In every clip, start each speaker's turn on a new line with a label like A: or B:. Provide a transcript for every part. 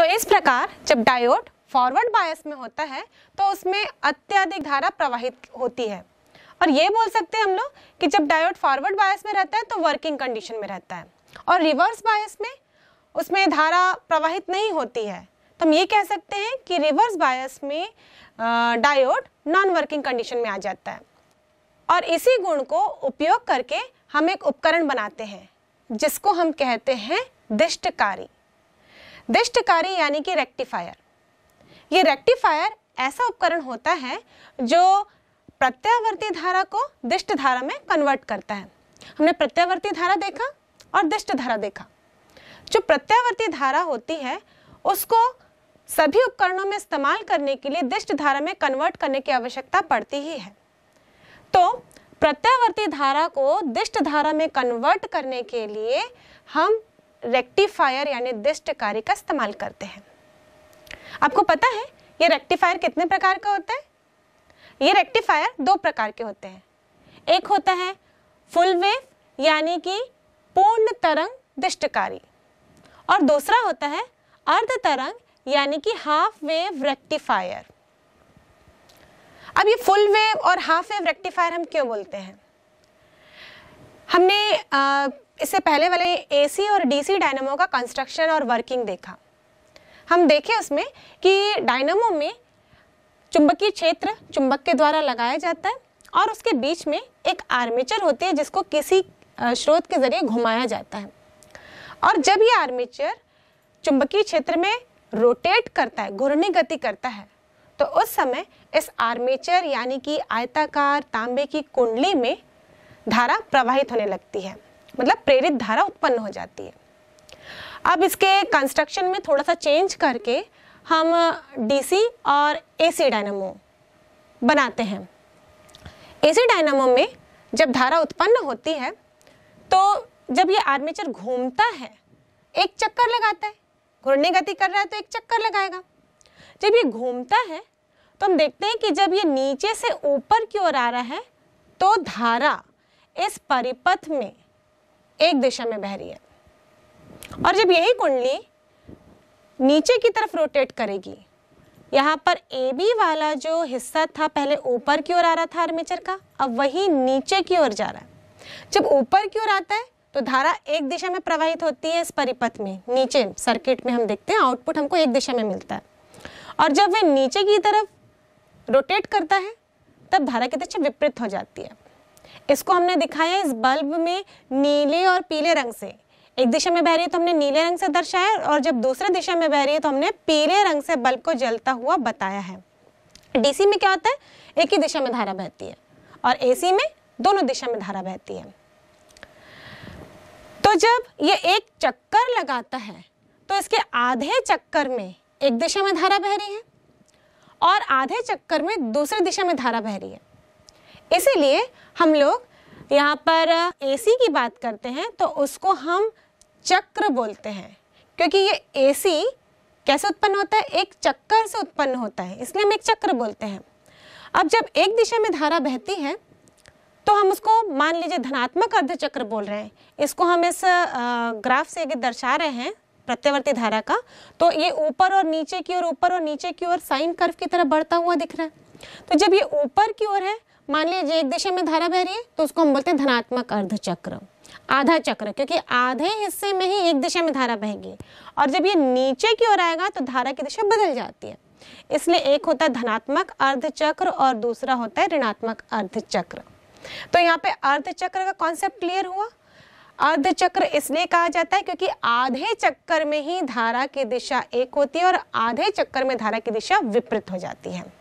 A: तो इस प्रकार जब डायोड फॉरवर्ड बायस में होता है तो उसमें अत्यधिक धारा प्रवाहित होती है और ये बोल सकते हैं हम लोग कि जब डायोड फॉरवर्ड बायस में रहता है तो वर्किंग कंडीशन में रहता है और रिवर्स बायस में उसमें धारा प्रवाहित नहीं होती है तो हम ये कह सकते हैं कि रिवर्स बायस में डायोड नॉन वर्किंग कंडीशन में आ जाता है और इसी गुण को उपयोग करके हम एक उपकरण बनाते हैं जिसको हम कहते हैं दिष्टकारी दिष्टकारी यानी कि रेक्टिफायर ये रेक्टिफायर ऐसा उपकरण होता है जो प्रत्यावर्ती धारा को दृष्ट धारा में कन्वर्ट करता है हमने प्रत्यावर्ती धारा देखा और दिष्ट धारा देखा जो प्रत्यावर्ती धारा होती है उसको सभी उपकरणों में इस्तेमाल करने के लिए दिष्ट धारा में कन्वर्ट करने की आवश्यकता पड़ती ही है तो प्रत्यावर्ती धारा को दिष्ट धारा में कन्वर्ट करने के लिए हम रेक्टिफायर यानी दिष्टकारी का इस्तेमाल करते हैं आपको पता है ये रेक्टिफायर कितने प्रकार का होता है ये रेक्टिफायर दो प्रकार के होते हैं एक होता है फुल वेव यानी कि पूर्ण तरंग दिष्टकारी और दूसरा होता है अर्ध तरंग यानी कि हाफ वेव रेक्टिफायर अब ये फुल वेव और हाफ वेव रेक्टिफायर हम क्यों बोलते हैं हमने आ, इससे पहले वाले एसी और डीसी डायनमो का कंस्ट्रक्शन और वर्किंग देखा हम देखे उसमें कि डायनमो में चुंबकीय क्षेत्र चुंबक के द्वारा लगाया जाता है और उसके बीच में एक आर्मेचर होती है जिसको किसी स्रोत के जरिए घुमाया जाता है और जब ये आर्मेचर चुंबकीय क्षेत्र में रोटेट करता है घूर्णी गति करता है तो उस समय इस आर्मेचर यानी कि आयताकार तांबे की कुंडली में धारा प्रवाहित होने लगती है मतलब प्रेरित धारा उत्पन्न हो जाती है अब इसके कंस्ट्रक्शन में थोड़ा सा चेंज करके हम डीसी और एसी डायनामो बनाते हैं एसी डायनामो में जब धारा उत्पन्न होती है तो जब ये आर्मेचर घूमता है एक चक्कर लगाता है घूर्णी गति कर रहा है तो एक चक्कर लगाएगा जब ये घूमता है तो हम देखते हैं कि जब ये नीचे से ऊपर की ओर आ रहा है तो धारा इस परिपथ में एक दिशा में बह रही है और जब यही कुंडली नीचे की तरफ रोटेट करेगी यहाँ पर ए बी वाला जो हिस्सा था पहले ऊपर की ओर आ रहा था आर्मेचर का अब वही नीचे की ओर जा रहा है जब ऊपर की ओर आता है तो धारा एक दिशा में प्रवाहित होती है इस परिपथ में नीचे सर्किट में हम देखते हैं आउटपुट हमको एक दिशा में मिलता है और जब वह नीचे की तरफ रोटेट करता है तब धारा की दिशा विपरीत हो जाती है इसको हमने दिखाया इस बल्ब में नीले और पीले रंग से एक दिशा में बह रही है तो हमने नीले रंग से दर्शाया और जब दूसरे दिशा में बह रही है तो हमने पीले रंग से बल्ब को जलता हुआ बताया है डीसी में क्या होता है एक ही दिशा में धारा बहती है और एसी में दोनों दिशा में धारा बहती है तो जब ये एक चक्कर लगाता है तो इसके आधे चक्कर में एक दिशा में धारा बह रही है और आधे चक्कर में दूसरे दिशा में धारा बह रही है इसीलिए हम लोग यहाँ पर एसी की बात करते हैं तो उसको हम चक्र बोलते हैं क्योंकि ये एसी कैसे उत्पन्न होता है एक चक्कर से उत्पन्न होता है इसलिए हम एक चक्र बोलते हैं अब जब एक दिशा में धारा बहती है तो हम उसको मान लीजिए धनात्मक अर्धचक्र बोल रहे हैं इसको हम इस ग्राफ से आगे दर्शा रहे हैं प्रत्यवर्ती धारा का तो ये ऊपर और नीचे की ओर ऊपर और नीचे की ओर साइन कर्व की तरह बढ़ता हुआ दिख रहा है तो जब ये ऊपर की ओर है मान लीजिए एक दिशा में धारा बह रही है तो उसको हम बोलते हैं धनात्मक अर्ध चक्र आधा चक्र क्योंकि आधे हिस्से में ही एक दिशा में धारा बहेगी और जब ये नीचे की ओर आएगा तो धारा की दिशा बदल जाती है इसलिए एक होता है धनात्मक अर्ध चक्र और दूसरा होता है ऋणात्मक अर्ध चक्र तो यहाँ पे अर्ध चक्र का कॉन्सेप्ट क्लियर हुआ अर्ध चक्र इसलिए कहा जाता है क्योंकि आधे चक्कर में ही धारा की दिशा एक होती है और आधे चक्कर में धारा की दिशा विपरीत हो जाती है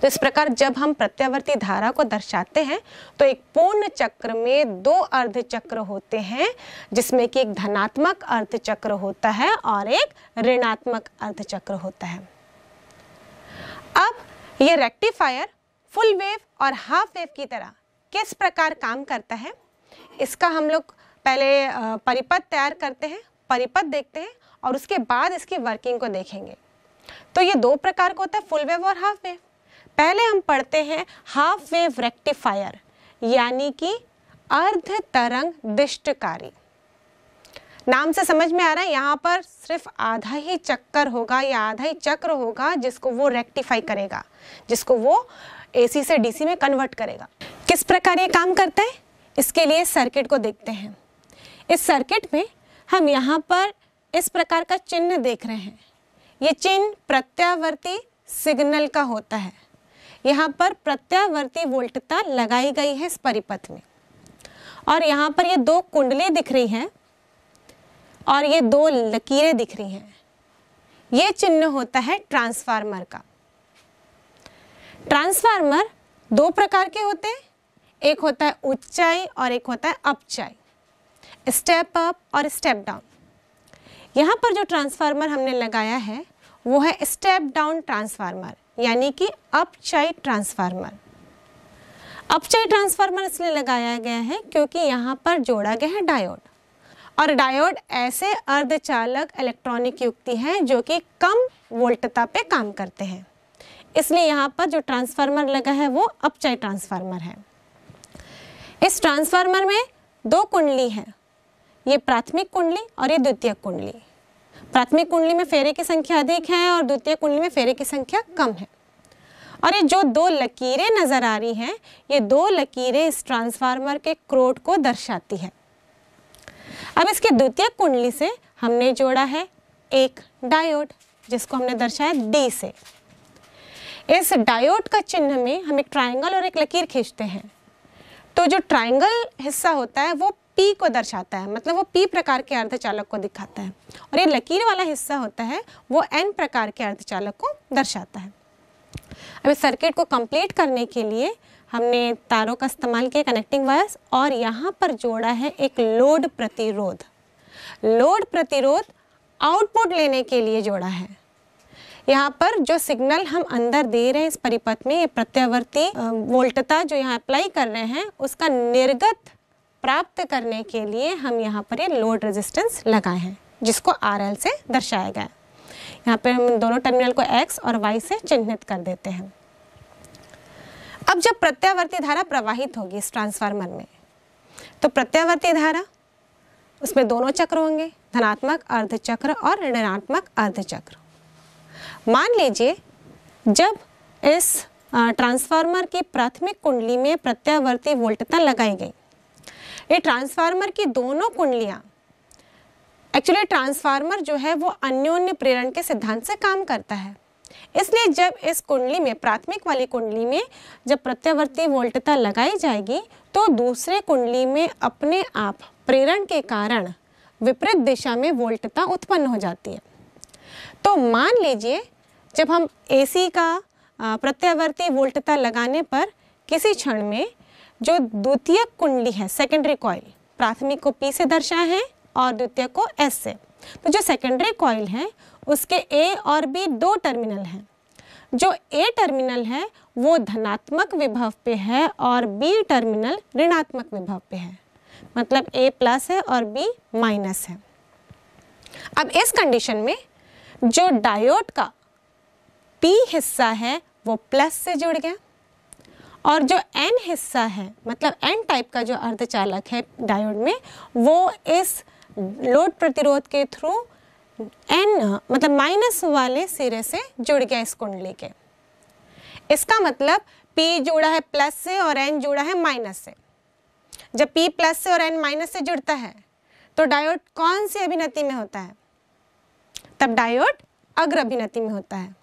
A: तो इस प्रकार जब हम प्रत्यावर्ती धारा को दर्शाते हैं तो एक पूर्ण चक्र में दो अर्ध चक्र होते हैं जिसमें कि एक धनात्मक अर्ध चक्र होता है और एक ऋणात्मक अर्ध चक्र होता है अब ये रेक्टिफायर फुल वेव और हाफ वेव की तरह किस प्रकार काम करता है इसका हम लोग पहले परिपथ तैयार करते हैं परिपथ देखते हैं और उसके बाद इसकी वर्किंग को देखेंगे तो ये दो प्रकार का होता है फुल वेव और हाफ वेव पहले हम पढ़ते हैं हाफ वेव रेक्टिफायर यानी कि अर्ध तरंग दिष्टकारी नाम से समझ में आ रहा है यहाँ पर सिर्फ आधा ही चक्कर होगा या आधा ही चक्र होगा जिसको वो रेक्टिफाई करेगा जिसको वो एसी से डीसी में कन्वर्ट करेगा किस प्रकार ये काम करता है इसके लिए सर्किट को देखते हैं इस सर्किट में हम यहाँ पर इस प्रकार का चिन्ह देख रहे हैं ये चिन्ह प्रत्यावर्ती सिग्नल का होता है यहाँ पर प्रत्यावर्ती वोल्टता लगाई गई है इस परिपथ में और यहाँ पर ये दो कुंडले दिख रही हैं और ये दो लकीरें दिख रही हैं ये चिन्ह होता है ट्रांसफार्मर का ट्रांसफार्मर दो प्रकार के होते हैं एक होता है उच्चाई और एक होता है अपचाई स्टेप अप और स्टेप डाउन यहाँ पर जो ट्रांसफार्मर हमने लगाया है वो है स्टेप डाउन ट्रांसफार्मर यानी कि अपचय ट्रांसफार्मर अपचय ट्रांसफार्मर इसलिए लगाया गया है क्योंकि यहाँ पर जोड़ा गया है डायोड और डायोड ऐसे अर्धचालक इलेक्ट्रॉनिक युक्ति हैं जो कि कम वोल्टता पे काम करते हैं इसलिए यहाँ पर जो ट्रांसफार्मर लगा है वो अपचय ट्रांसफार्मर है इस ट्रांसफार्मर में दो कुंडली है ये प्राथमिक कुंडली और ये द्वितीय कुंडली प्राथमिक कुंडली में फेरे की संख्या अधिक है और द्वितीय कुंडली में फेरे की संख्या कम है और ये जो दो लकीरें नज़र आ रही हैं ये दो लकीरें इस ट्रांसफार्मर के क्रोड को दर्शाती है अब इसके द्वितीय कुंडली से हमने जोड़ा है एक डायोड जिसको हमने दर्शाया डी से इस डायोड का चिन्ह में हम एक ट्राइंगल और एक लकीर खींचते हैं तो जो ट्राइंगल हिस्सा होता है वो पी को दर्शाता है मतलब वो पी प्रकार के अर्धचालक को दिखाता है और ये लकीर वाला हिस्सा होता है वो एन प्रकार के अर्धचालक को दर्शाता है अब इस सर्किट को कंप्लीट करने के लिए हमने तारों का इस्तेमाल किया कनेक्टिंग वायर्स और यहाँ पर जोड़ा है एक लोड प्रतिरोध लोड प्रतिरोध आउटपुट लेने के लिए जोड़ा है यहाँ पर जो सिग्नल हम अंदर दे रहे हैं इस परिपथ में ये प्रत्यावर्ती वोल्टता जो यहाँ अप्लाई कर रहे हैं उसका निर्गत प्राप्त करने के लिए हम यहाँ पर ये लोड रेजिस्टेंस लगाए हैं जिसको आर एल से दर्शाया गया है यहाँ पर हम दोनों टर्मिनल को एक्स और वाई से चिन्हित कर देते हैं अब जब प्रत्यावर्ती धारा प्रवाहित होगी इस ट्रांसफार्मर में तो प्रत्यावर्ती धारा उसमें दोनों चक्र होंगे धनात्मक अर्धचक्र और ऋणात्मक अर्धचक्र मान लीजिए जब इस ट्रांसफार्मर की प्राथमिक कुंडली में प्रत्यावर्ती वोल्टता लगाई गई ये ट्रांसफार्मर की दोनों कुंडलियाँ एक्चुअली ट्रांसफार्मर जो है वो अन्योन्य प्रेरण के सिद्धांत से काम करता है इसलिए जब इस कुंडली में प्राथमिक वाली कुंडली में जब प्रत्यावर्ती वोल्टता लगाई जाएगी तो दूसरे कुंडली में अपने आप प्रेरण के कारण विपरीत दिशा में वोल्टता उत्पन्न हो जाती है तो मान लीजिए जब हम एसी का प्रत्यावर्ती वोल्टता लगाने पर किसी क्षण में जो द्वितीय कुंडली है सेकेंडरी कॉइल प्राथमिक को पी से दर्शा है और द्वितीय को एस से तो जो सेकेंडरी कॉइल है उसके ए और बी दो टर्मिनल हैं जो ए टर्मिनल है वो धनात्मक विभव पे है और बी टर्मिनल ऋणात्मक विभव पे है मतलब ए प्लस है और बी माइनस है अब इस कंडीशन में जो डायोड का पी हिस्सा है वो प्लस से जुड़ गया और जो एन हिस्सा है मतलब एन टाइप का जो अर्धचालक है डायोड में वो इस लोड प्रतिरोध के थ्रू एन मतलब माइनस वाले सिरे से जुड़ गया इस कुंडली के इसका मतलब पी जुड़ा है प्लस से और एन जुड़ा है माइनस से जब पी प्लस से और एन माइनस से जुड़ता है तो डायोड कौन सी अभिनति में होता है तब डायोड अग्र अभिनति में होता है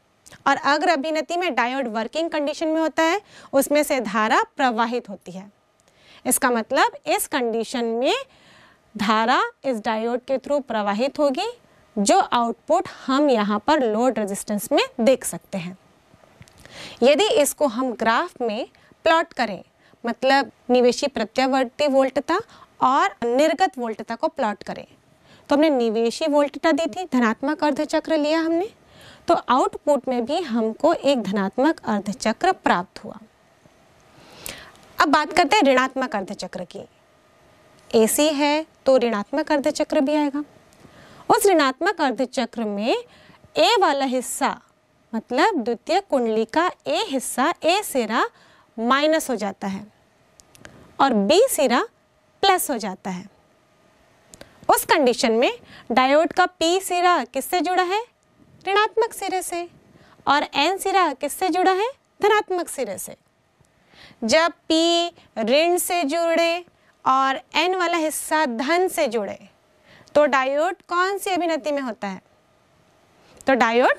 A: और अग्र अभिनति में डायोड वर्किंग कंडीशन में होता है उसमें से धारा प्रवाहित होती है इसका मतलब इस कंडीशन में धारा इस डायोड के थ्रू प्रवाहित होगी जो आउटपुट हम यहाँ पर लोड रेजिस्टेंस में देख सकते हैं यदि इसको हम ग्राफ में प्लॉट करें मतलब निवेशी प्रत्यावर्ती वोल्टता और निर्गत वोल्टता को प्लॉट करें तो हमने निवेशी वोल्टता दी थी धनात्मक अर्ध चक्र लिया हमने तो आउटपुट में भी हमको एक धनात्मक अर्धचक्र प्राप्त हुआ अब बात करते हैं ऋणात्मक अर्धचक्र की एसी है तो ऋणात्मक अर्धचक्र भी आएगा उस ऋणात्मक अर्धचक्र में ए वाला हिस्सा मतलब द्वितीय कुंडली का ए हिस्सा ए सिरा माइनस हो जाता है और बी सिरा प्लस हो जाता है उस कंडीशन में डायोड का पी सिरा किससे जुड़ा है ऋणात्मक सिरे से और एन सिरा किससे जुड़ा है धनात्मक सिरे से जब पी ऋण से जुड़े और एन वाला हिस्सा धन से जुड़े तो डायोड कौन सी अभिनति में होता है तो डायोड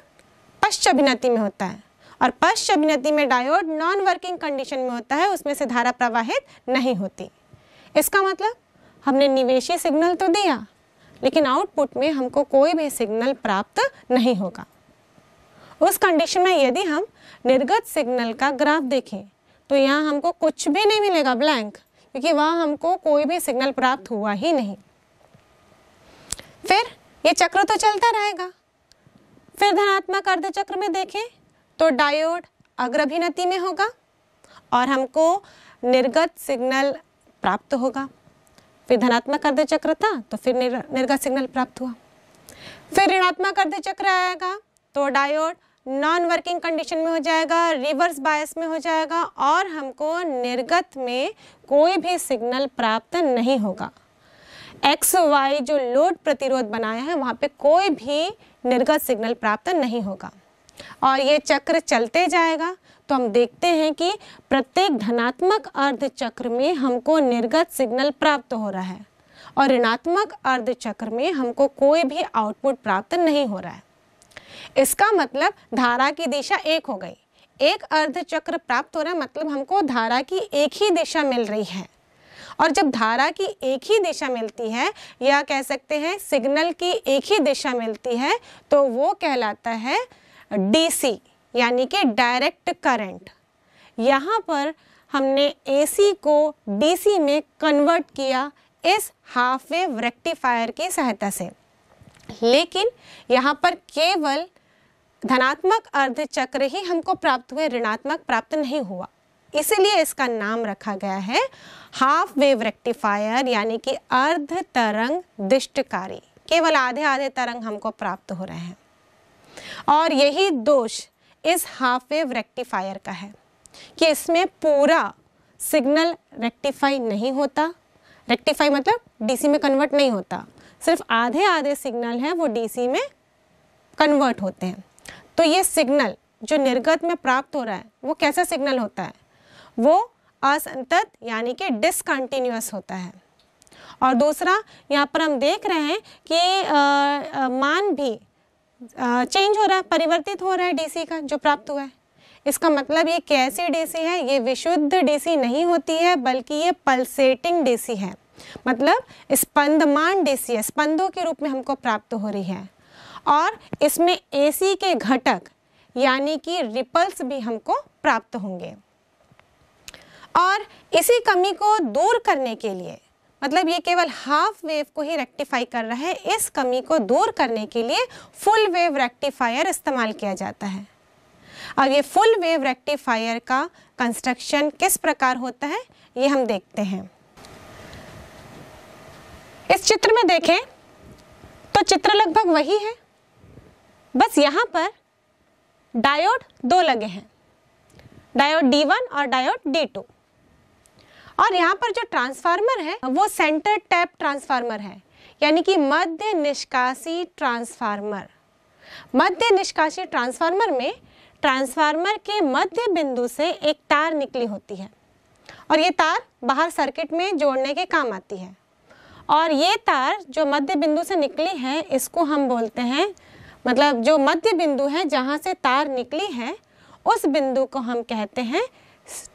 A: पश्च अभिनति में होता है और पश्च अभिनति में डायोड नॉन वर्किंग कंडीशन में होता है उसमें से धारा प्रवाहित नहीं होती इसका मतलब हमने निवेशी सिग्नल तो दिया लेकिन आउटपुट में हमको कोई भी सिग्नल प्राप्त नहीं होगा उस कंडीशन में यदि हम निर्गत सिग्नल का ग्राफ देखें तो यहाँ हमको कुछ भी नहीं मिलेगा ब्लैंक क्योंकि वहाँ हमको कोई भी सिग्नल प्राप्त हुआ ही नहीं फिर ये चक्र तो चलता रहेगा फिर धनात्मक अर्ध चक्र में देखें तो डायोड अग्रभिनति में होगा और हमको निर्गत सिग्नल प्राप्त होगा फिर धनात्मक अर्ध चक्र था तो फिर निर, निर्गत सिग्नल प्राप्त हुआ फिर ऋणात्मक अर्ध चक्र आएगा तो डायोड नॉन वर्किंग कंडीशन में हो जाएगा रिवर्स बायस में हो जाएगा और हमको निर्गत में कोई भी सिग्नल प्राप्त नहीं होगा एक्स वाई जो लोड प्रतिरोध बनाया है वहाँ पे कोई भी निर्गत सिग्नल प्राप्त नहीं होगा और ये चक्र चलते जाएगा तो हम देखते हैं कि प्रत्येक धनात्मक अर्ध चक्र में हमको निर्गत सिग्नल प्राप्त हो रहा है और ऋणात्मक अर्ध चक्र में हमको कोई भी आउटपुट प्राप्त नहीं हो रहा है इसका मतलब धारा की दिशा एक हो गई एक अर्ध चक्र प्राप्त हो रहा है मतलब हमको धारा की एक ही दिशा मिल रही है और जब धारा की एक ही दिशा मिलती है या कह सकते हैं सिग्नल की एक ही दिशा मिलती है तो वो कहलाता है डीसी यानी कि डायरेक्ट करंट यहाँ पर हमने एसी को डीसी में कन्वर्ट किया इस हाफ वेव रेक्टिफायर की सहायता से लेकिन यहाँ पर केवल धनात्मक अर्धचक्र ही हमको प्राप्त हुए ऋणात्मक प्राप्त नहीं हुआ इसलिए इसका नाम रखा गया है हाफ वेव रेक्टिफायर यानी कि अर्ध तरंग दिष्टकारी केवल आधे आधे तरंग हमको प्राप्त हो रहे हैं और यही दोष इस हाफ वेव रेक्टिफायर का है कि इसमें पूरा सिग्नल रेक्टिफाई नहीं होता रेक्टिफाई मतलब डीसी में कन्वर्ट नहीं होता सिर्फ आधे आधे सिग्नल हैं वो डीसी में कन्वर्ट होते हैं तो ये सिग्नल जो निर्गत में प्राप्त हो रहा है वो कैसा सिग्नल होता है वो असंतत यानी कि डिसकंटिन्यूस होता है और दूसरा यहाँ पर हम देख रहे हैं कि आ, आ, मान भी चेंज हो रहा है परिवर्तित हो रहा है डीसी का जो प्राप्त हुआ है इसका मतलब ये कैसी डीसी है ये विशुद्ध डीसी नहीं होती है बल्कि ये पल्सेटिंग डीसी है मतलब स्पंदमान डीसी है स्पंदों के रूप में हमको प्राप्त हो रही है और इसमें एसी के घटक यानी कि रिपल्स भी हमको प्राप्त होंगे और इसी कमी को दूर करने के लिए मतलब ये केवल हाफ वेव को ही रेक्टिफाई कर रहा है इस कमी को दूर करने के लिए फुल वेव रेक्टिफायर इस्तेमाल किया जाता है अब ये फुल वेव रेक्टिफायर का कंस्ट्रक्शन किस प्रकार होता है ये हम देखते हैं इस चित्र में देखें तो चित्र लगभग वही है बस यहाँ पर डायोड दो लगे हैं डायोड D1 और डायोड D2 और यहाँ पर जो ट्रांसफार्मर है वो सेंटर टैप ट्रांसफार्मर है यानी कि मध्य निष्कासी ट्रांसफार्मर मध्य निष्कासी ट्रांसफार्मर में ट्रांसफार्मर के मध्य बिंदु से एक तार निकली होती है और ये तार बाहर सर्किट में जोड़ने के काम आती है और ये तार जो मध्य बिंदु से निकली है इसको हम बोलते हैं मतलब जो मध्य बिंदु है जहाँ से तार निकली है उस बिंदु को हम कहते हैं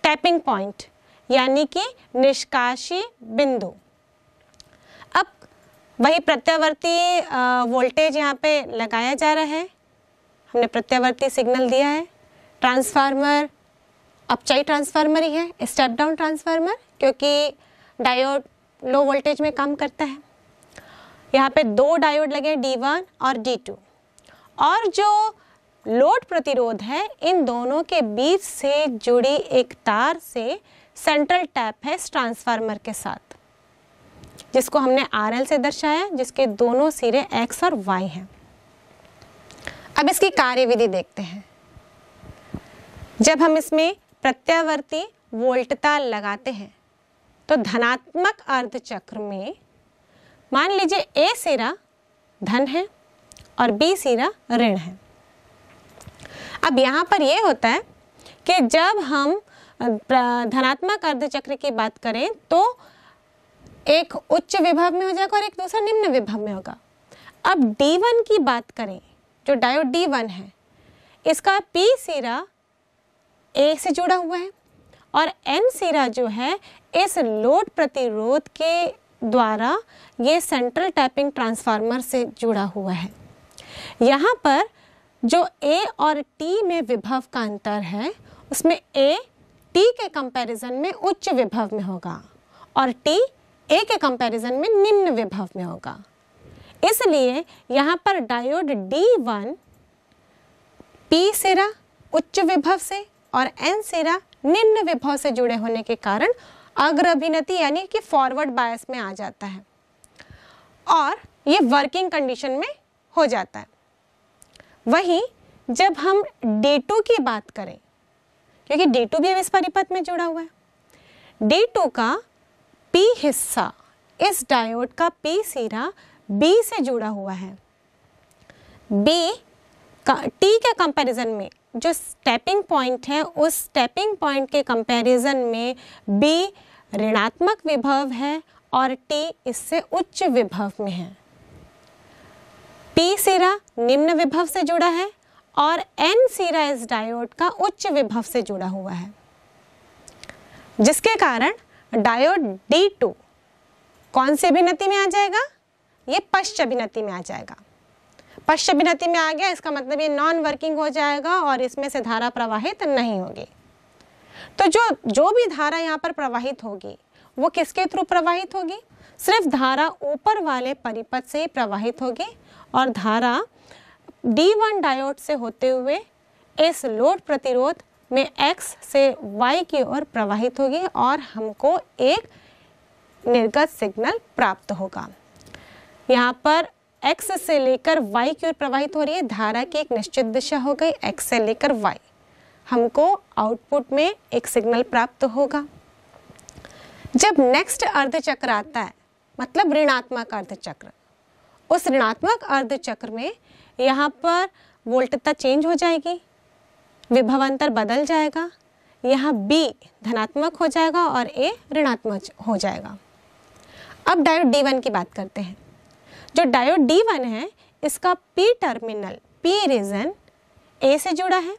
A: टैपिंग पॉइंट यानी कि निष्काशी बिंदु अब वही प्रत्यावर्ती वोल्टेज यहाँ पे लगाया जा रहा है हमने प्रत्यावर्ती सिग्नल दिया है ट्रांसफार्मर अपचाई ट्रांसफार्मर ही है स्टेप डाउन ट्रांसफार्मर क्योंकि डायोड लो वोल्टेज में काम करता है यहाँ पे दो डायोड लगे हैं डी वन और डी टू और जो लोड प्रतिरोध है इन दोनों के बीच से जुड़ी एक तार से सेंट्रल टैप है इस ट्रांसफार्मर के साथ जिसको हमने आर से दर्शाया जिसके दोनों सिरे एक्स और वाई हैं अब इसकी कार्यविधि देखते हैं जब हम इसमें प्रत्यावर्ती वोल्टता लगाते हैं तो धनात्मक अर्धचक्र में मान लीजिए ए सिरा धन है और बी सिरा ऋण है अब यहाँ पर यह होता है कि जब हम धनात्मक अर्धचक्र की बात करें तो एक उच्च विभव में हो जाएगा और एक दूसरा निम्न विभव में होगा अब D1 की बात करें जो डायोड D1 है इसका P सिरा A से जुड़ा हुआ है और N सिरा जो है इस लोड प्रतिरोध के द्वारा ये सेंट्रल टैपिंग ट्रांसफार्मर से जुड़ा हुआ है यहाँ पर जो A और T में विभव का अंतर है उसमें A टी के कंपैरिजन में उच्च विभव में होगा और टी ए के कंपैरिजन में निम्न विभव में होगा इसलिए यहाँ पर डायोड डी वन पी सिरा उच्च विभव से और एन सिरा निम्न विभव से जुड़े होने के कारण अग्र अभिनति यानी कि फॉरवर्ड बायस में आ जाता है और ये वर्किंग कंडीशन में हो जाता है वहीं जब हम टू की बात करें क्योंकि डी टू भी इस परिपथ में जुड़ा हुआ है डी टू का पी हिस्सा इस डायोड का पी सिरा बी से जुड़ा हुआ है बी का टी के कंपैरिजन में जो स्टेपिंग पॉइंट है उस स्टेपिंग पॉइंट के कंपैरिजन में बी ऋणात्मक विभव है और टी इससे उच्च विभव में है पी सिरा निम्न विभव से जुड़ा है और एन सीरा इस डायोड का उच्च विभव से जुड़ा हुआ है जिसके कारण डायोड डी टू कौन से अभिनति में आ जाएगा ये पश्च अभिनति में आ जाएगा पश्च अभिनति में आ गया इसका मतलब ये नॉन वर्किंग हो जाएगा और इसमें से धारा प्रवाहित नहीं होगी तो जो जो भी धारा यहाँ पर प्रवाहित होगी वो किसके थ्रू प्रवाहित होगी सिर्फ धारा ऊपर वाले परिपथ से ही प्रवाहित होगी और धारा D1 डायोड से होते हुए इस लोड प्रतिरोध में X से Y की ओर प्रवाहित होगी और हमको एक निर्गत सिग्नल प्राप्त होगा यहाँ पर X से लेकर Y की ओर प्रवाहित हो रही है धारा की एक निश्चित दिशा हो गई X से लेकर Y हमको आउटपुट में एक सिग्नल प्राप्त होगा जब नेक्स्ट अर्धचक्र आता है मतलब ऋणात्मक अर्धचक्र उस ऋणात्मक अर्धचक्र में यहाँ पर वोल्टता चेंज हो जाएगी विभवांतर बदल जाएगा यहाँ B धनात्मक हो जाएगा और A ऋणात्मक हो जाएगा अब डायोड D1 की बात करते हैं जो डायोड D1 है इसका P terminal P region A से जुड़ा है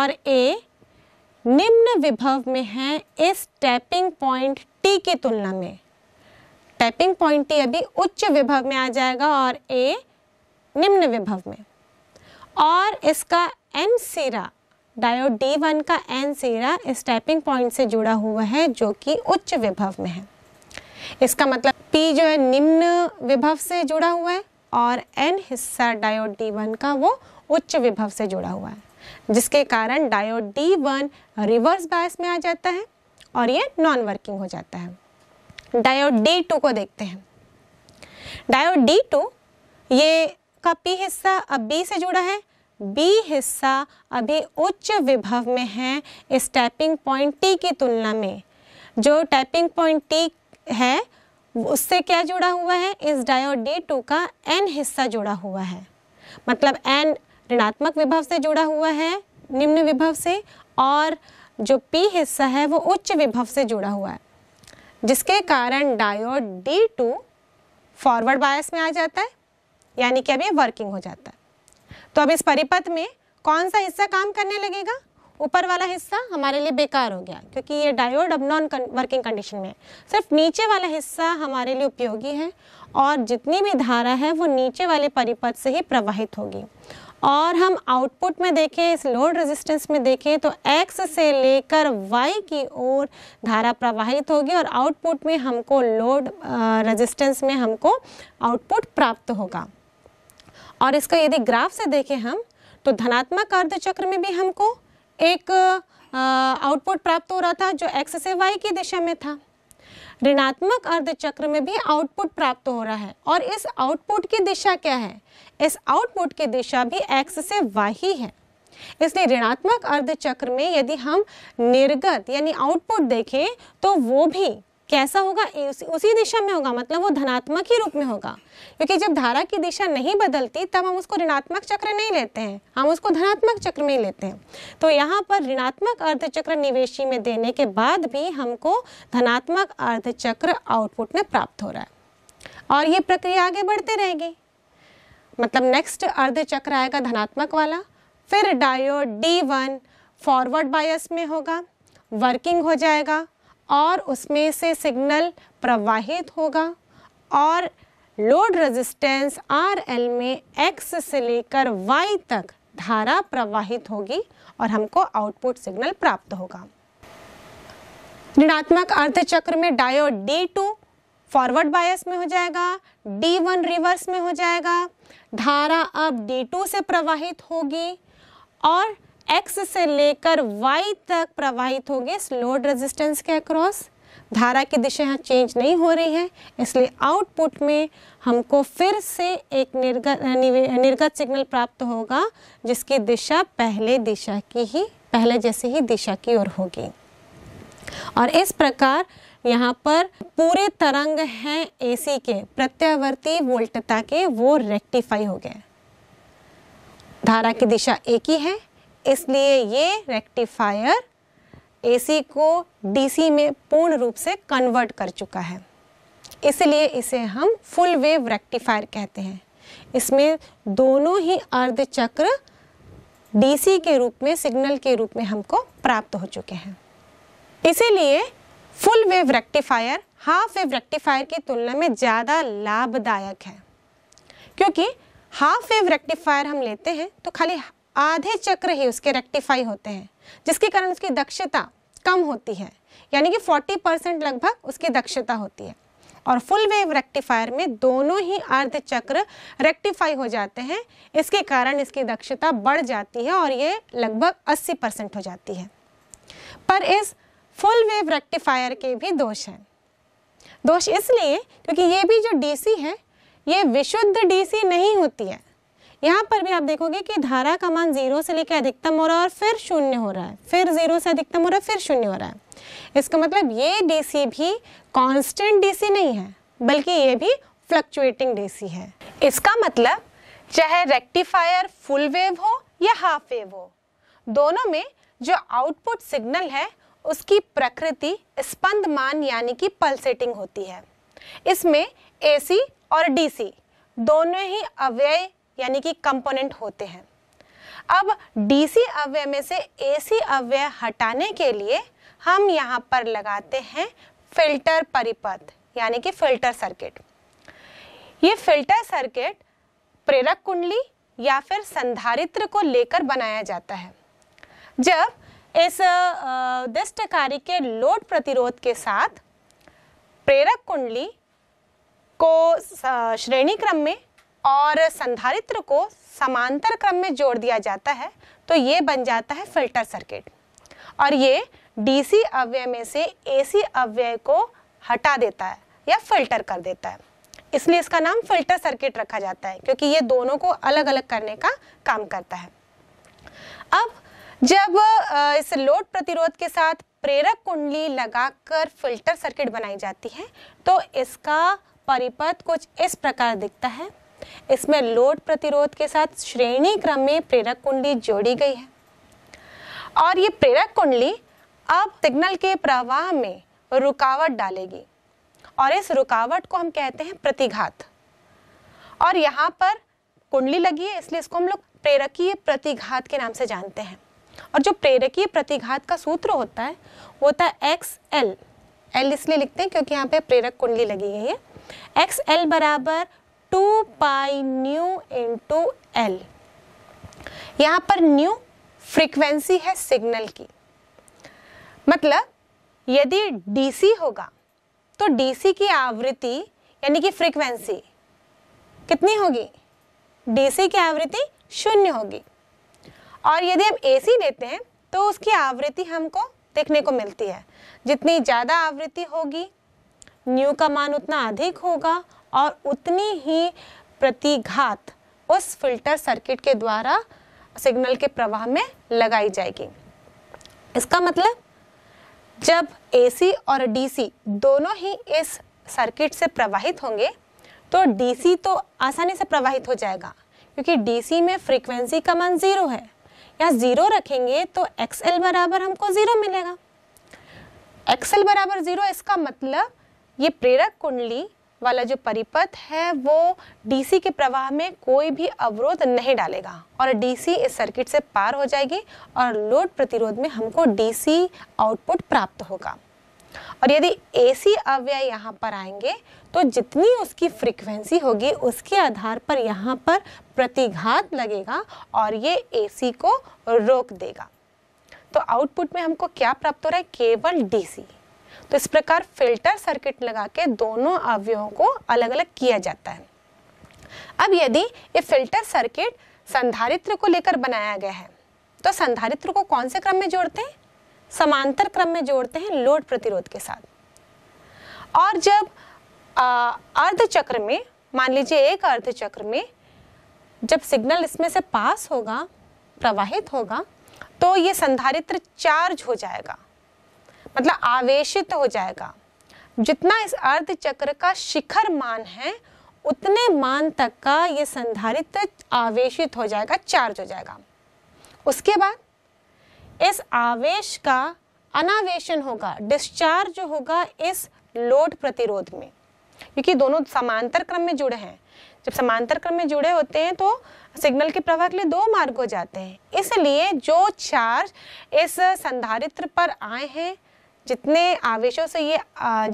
A: और A निम्न विभव में है इस टैपिंग पॉइंट T की तुलना में टैपिंग पॉइंट T अभी उच्च विभव में आ जाएगा और A निम्न विभव में और इसका एन सीरा डायोड डी वन का एन सीरा इस टैपिंग पॉइंट से जुड़ा हुआ है जो कि उच्च विभव में है इसका मतलब पी जो है निम्न विभव से जुड़ा हुआ है और एन हिस्सा डायोड डी वन का वो उच्च विभव से जुड़ा हुआ है जिसके कारण diode D one reverse bias में आ जाता है और ये नॉन वर्किंग हो जाता है डायोड डी टू को देखते हैं डायोड डी टू ये आपका पी हिस्सा अब बी से जुड़ा है बी हिस्सा अभी उच्च विभव में है इस टैपिंग पॉइंट टी की तुलना में जो टैपिंग पॉइंट टी है उससे क्या जुड़ा हुआ है इस डायोड डी टू का एन हिस्सा जुड़ा हुआ है मतलब एन ऋणात्मक विभव से जुड़ा हुआ है निम्न विभव से और जो पी हिस्सा है वो उच्च विभव से जुड़ा हुआ है जिसके कारण diode D two forward bias में आ जाता है यानी कि अब ये वर्किंग हो जाता है तो अब इस परिपथ में कौन सा हिस्सा काम करने लगेगा ऊपर वाला हिस्सा हमारे लिए बेकार हो गया क्योंकि ये डायोड अब नॉन वर्किंग कंडीशन में है सिर्फ नीचे वाला हिस्सा हमारे लिए उपयोगी है और जितनी भी धारा है वो नीचे वाले परिपथ से ही प्रवाहित होगी और हम आउटपुट में देखें इस लोड रेजिस्टेंस में देखें तो x से लेकर y की ओर धारा प्रवाहित होगी और आउटपुट में हमको लोड रेजिस्टेंस में हमको आउटपुट प्राप्त होगा और इसका यदि ग्राफ से देखें हम तो धनात्मक अर्ध चक्र में भी हमको एक आउटपुट प्राप्त हो रहा था जो एक्स से वाई की दिशा में था ऋणात्मक अर्ध चक्र में भी आउटपुट प्राप्त हो रहा है और इस आउटपुट की दिशा क्या है इस आउटपुट की दिशा भी एक्स से वाई ही है इसलिए ऋणात्मक अर्ध चक्र में यदि हम निर्गत यानी आउटपुट देखें तो वो भी कैसा होगा उस, उसी दिशा में होगा मतलब वो धनात्मक ही रूप में होगा क्योंकि जब धारा की दिशा नहीं बदलती तब हम उसको ऋणात्मक चक्र नहीं लेते हैं हम उसको धनात्मक चक्र में लेते हैं तो यहाँ पर ऋणात्मक अर्धचक्र निवेशी में देने के बाद भी हमको धनात्मक अर्धचक्र आउटपुट में प्राप्त हो रहा है और ये प्रक्रिया आगे बढ़ते रहेगी मतलब नेक्स्ट अर्धचक्र आएगा धनात्मक वाला फिर diode D one forward bias में होगा वर्किंग हो जाएगा और उसमें से सिग्नल प्रवाहित होगा और लोड रेजिस्टेंस आर एल में एक्स से लेकर वाई तक धारा प्रवाहित होगी और हमको आउटपुट सिग्नल प्राप्त होगा ऋणात्मक अर्धचक्र में diode D two forward bias में हो जाएगा डी वन रिवर्स में हो जाएगा धारा अब डी टू से प्रवाहित होगी और एक्स से लेकर वाई तक प्रवाहित होगी इस लोड रेजिस्टेंस के अक्रॉस धारा की दिशा यहाँ चेंज नहीं हो रही है इसलिए आउटपुट में हमको फिर से एक निर्गत निर्गत सिग्नल प्राप्त होगा जिसकी दिशा पहले दिशा की ही पहले जैसे ही दिशा की ओर होगी और इस प्रकार यहाँ पर पूरे तरंग हैं एसी के प्रत्यावर्ती वोल्टता के वो रेक्टिफाई हो गए धारा की दिशा एक ही है इसलिए ये रेक्टिफायर एसी को डीसी में पूर्ण रूप से कन्वर्ट कर चुका है इसलिए इसे हम फुल वेव रेक्टिफायर कहते हैं इसमें दोनों ही अर्ध चक्र डीसी के रूप में सिग्नल के रूप में हमको प्राप्त हो चुके हैं इसीलिए full wave rectifier half wave rectifier की तुलना में ज़्यादा लाभदायक है क्योंकि हाफ वेव रेक्टिफायर हम लेते हैं तो खाली आधे चक्र ही उसके रेक्टिफाई होते हैं जिसके कारण उसकी दक्षता कम होती है यानी कि 40 परसेंट लगभग उसकी दक्षता होती है और फुल वेव रेक्टिफायर में दोनों ही अर्ध चक्र रेक्टिफाई हो जाते हैं इसके कारण इसकी दक्षता बढ़ जाती है और ये लगभग 80 परसेंट हो जाती है पर इस फुल वेव रेक्टिफायर के भी दोष हैं दोष इसलिए क्योंकि ये भी जो डीसी है ये विशुद्ध डीसी नहीं होती है यहाँ पर भी आप देखोगे कि धारा का मान जीरो से लेकर अधिकतम हो रहा है और फिर शून्य हो रहा है फिर जीरो से अधिकतम हो रहा है फिर शून्य हो रहा है इसका मतलब ये डीसी भी कांस्टेंट डीसी नहीं है बल्कि ये भी फ्लक्चुएटिंग डीसी है इसका मतलब चाहे रेक्टिफायर फुल वेव हो या हाफ वेव हो दोनों में जो आउटपुट सिग्नल है उसकी प्रकृति स्पंद मान यानी कि पल्सेटिंग होती है इसमें एसी और डीसी दोनों ही अव्यय यानी कि कंपोनेंट होते हैं अब डीसी अवयव में से एसी अवयव हटाने के लिए हम यहाँ पर लगाते हैं फिल्टर परिपथ यानी कि फिल्टर सर्किट ये फिल्टर सर्किट प्रेरक कुंडली या फिर संधारित्र को लेकर बनाया जाता है जब इस दृष्टकारी के लोड प्रतिरोध के साथ प्रेरक कुंडली को श्रेणी क्रम में और संधारित्र को समांतर क्रम में जोड़ दिया जाता है तो ये बन जाता है फिल्टर सर्किट और ये डीसी अव्यय में से एसी अव्यय को हटा देता है या फिल्टर कर देता है इसलिए इसका नाम फिल्टर सर्किट रखा जाता है क्योंकि ये दोनों को अलग अलग करने का काम करता है अब जब इस लोड प्रतिरोध के साथ प्रेरक कुंडली लगाकर फिल्टर सर्किट बनाई जाती है तो इसका परिपथ कुछ इस प्रकार दिखता है इसमें लोड प्रतिरोध के साथ श्रेणी क्रम में प्रेरक कुंडली जोड़ी गई है और ये प्रेरक कुंडली अब सिग्नल के प्रवाह में रुकावट डालेगी और इस रुकावट को हम कहते हैं प्रतिघात और यहाँ पर कुंडली लगी है इसलिए इसको हम लोग प्रेरकीय प्रतिघात के नाम से जानते हैं और जो प्रेरकीय प्रतिघात का सूत्र होता है वो होता है एक्स एल एल इसलिए लिखते हैं क्योंकि यहाँ पे प्रेरक कुंडली लगी गई है एक्स एल बराबर two pi nu into L यहाँ पर न्यू फ्रीक्वेंसी है सिग्नल की मतलब यदि डीसी होगा तो डीसी की आवृत्ति यानी कि फ्रीक्वेंसी कितनी होगी डीसी की आवृत्ति शून्य होगी और यदि हम एसी लेते हैं तो उसकी आवृत्ति हमको देखने को मिलती है जितनी ज़्यादा आवृत्ति होगी न्यू का मान उतना अधिक होगा और उतनी ही प्रतिघात उस फिल्टर सर्किट के द्वारा सिग्नल के प्रवाह में लगाई जाएगी इसका मतलब जब एसी और डीसी दोनों ही इस सर्किट से प्रवाहित होंगे तो डीसी तो आसानी से प्रवाहित हो जाएगा क्योंकि डीसी में फ्रीक्वेंसी का मान ज़ीरो है या ज़ीरो रखेंगे तो एक्सएल बराबर हमको ज़ीरो मिलेगा एक्सएल बराबर ज़ीरो इसका मतलब ये प्रेरक कुंडली वाला जो परिपथ है वो डीसी के प्रवाह में कोई भी अवरोध नहीं डालेगा और डीसी इस सर्किट से पार हो जाएगी और लोड प्रतिरोध में हमको डीसी आउटपुट प्राप्त होगा और यदि एसी अव्यय यहाँ पर आएंगे तो जितनी उसकी फ्रीक्वेंसी होगी उसके आधार पर यहाँ पर प्रतिघात लगेगा और ये एसी को रोक देगा तो आउटपुट में हमको क्या प्राप्त हो रहा है केवल डीसी तो इस प्रकार फिल्टर सर्किट लगा के दोनों अवयवों को अलग अलग किया जाता है अब यदि ये फिल्टर सर्किट संधारित्र को लेकर बनाया गया है तो संधारित्र को कौन से क्रम में जोड़ते हैं समांतर क्रम में जोड़ते हैं लोड प्रतिरोध के साथ और जब अर्धचक्र में मान लीजिए एक अर्धचक्र में जब सिग्नल इसमें से पास होगा प्रवाहित होगा तो ये संधारित्र चार्ज हो जाएगा मतलब आवेशित हो जाएगा जितना इस अर्ध चक्र का शिखर मान है उतने मान तक का ये संधारित आवेशित हो जाएगा चार्ज हो जाएगा उसके बाद इस आवेश का अनावेशन होगा डिस्चार्ज होगा इस लोड प्रतिरोध में क्योंकि दोनों समांतर क्रम में जुड़े हैं जब समांतर क्रम में जुड़े होते हैं तो सिग्नल के प्रवाह के लिए दो मार्ग हो जाते हैं इसलिए जो चार्ज इस संधारित्र पर आए हैं जितने आवेशों से ये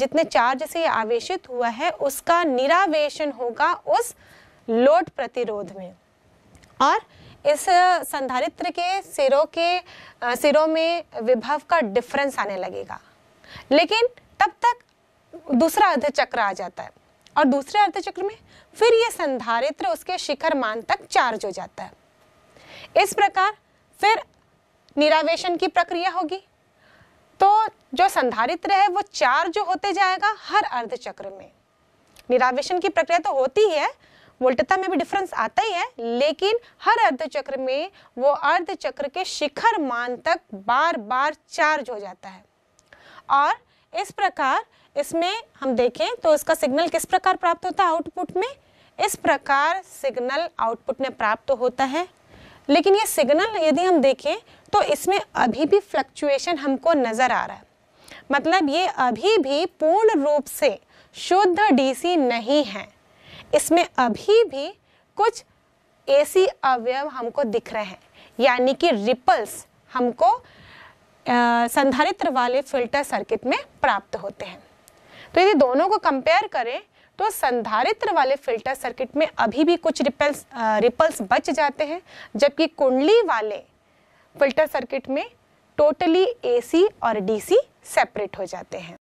A: जितने चार्ज से ये आवेशित हुआ है उसका निरावेशन होगा उस लोड प्रतिरोध में और इस संधारित्र के सिरों के सिरों में विभव का डिफरेंस आने लगेगा लेकिन तब तक दूसरा अर्धचक्र आ जाता है और दूसरे अर्धचक्र में फिर ये संधारित्र उसके शिखर मान तक चार्ज हो जाता है इस प्रकार फिर निरावेशन की प्रक्रिया होगी तो जो संधारित्र है वो चार्ज होते जाएगा हर अर्ध चक्र में निरावेशन की प्रक्रिया तो होती है वोल्टता में भी डिफरेंस आता ही है लेकिन हर चक्र में वो चक्र के शिखर मान तक बार बार चार्ज हो जाता है और इस प्रकार इसमें हम देखें तो इसका सिग्नल किस प्रकार प्राप्त होता है आउटपुट में इस प्रकार सिग्नल आउटपुट में प्राप्त होता है लेकिन ये सिग्नल यदि हम देखें तो इसमें अभी भी फ्लक्चुएशन हमको नज़र आ रहा है मतलब ये अभी भी पूर्ण रूप से शुद्ध डीसी नहीं है इसमें अभी भी कुछ एसी अवयव हमको दिख रहे हैं यानी कि रिपल्स हमको संधारित्र वाले फिल्टर सर्किट में प्राप्त होते हैं तो यदि दोनों को कंपेयर करें तो संधारित्र वाले फिल्टर सर्किट में अभी भी कुछ रिपल्स रिपल्स बच जाते हैं जबकि कुंडली वाले फिल्टर सर्किट में टोटली एसी और डीसी सेपरेट हो जाते हैं